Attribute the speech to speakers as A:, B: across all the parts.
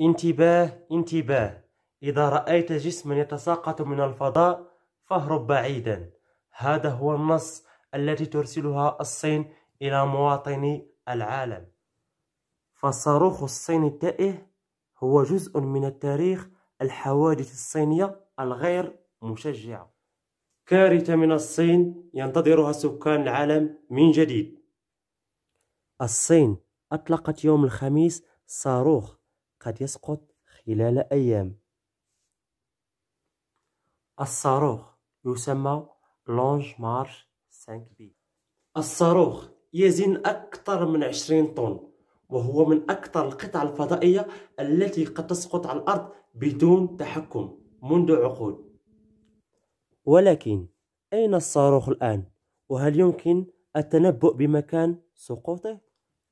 A: انتباه انتباه إذا رأيت جسما يتساقط من الفضاء فاهرب بعيدا هذا هو النص التي ترسلها الصين إلى مواطني العالم فصاروخ الصين التائه هو جزء من التاريخ الحوادث الصينية الغير مشجعة كارثة من الصين ينتظرها سكان العالم من جديد الصين أطلقت يوم الخميس صاروخ قد يسقط خلال أيام الصاروخ يسمى لونج مارش 5 بي الصاروخ يزن أكثر من 20 طن وهو من أكثر القطع الفضائية التي قد تسقط على الأرض بدون تحكم منذ عقود ولكن أين الصاروخ الآن؟ وهل يمكن التنبؤ بمكان سقوطه؟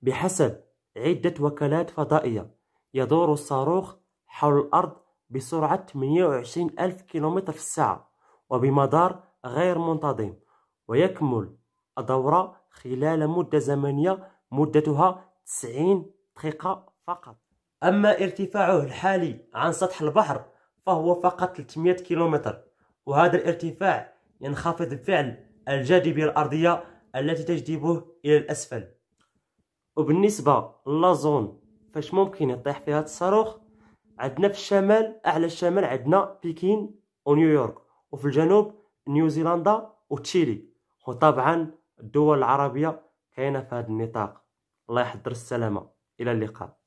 A: بحسب عدة وكالات فضائية يدور الصاروخ حول الأرض بسرعة 120 ألف كيلومتر في الساعة وبمدار غير منتظم ويكمل الدورة خلال مدة زمنية مدتها 90 دقيقة فقط أما ارتفاعه الحالي عن سطح البحر فهو فقط 300 كيلومتر وهذا الارتفاع ينخفض بفعل الجاذبية الأرضية التي تجذبه إلى الأسفل وبالنسبة لازون فاش ممكن يطيح فيها الصاروخ عندنا في الشمال اعلى الشمال عندنا بكين ونيويورك وفي الجنوب نيوزيلندا وتشيلي وطبعا الدول العربيه كاينه في هذا النطاق الله يحضر السلامه الى اللقاء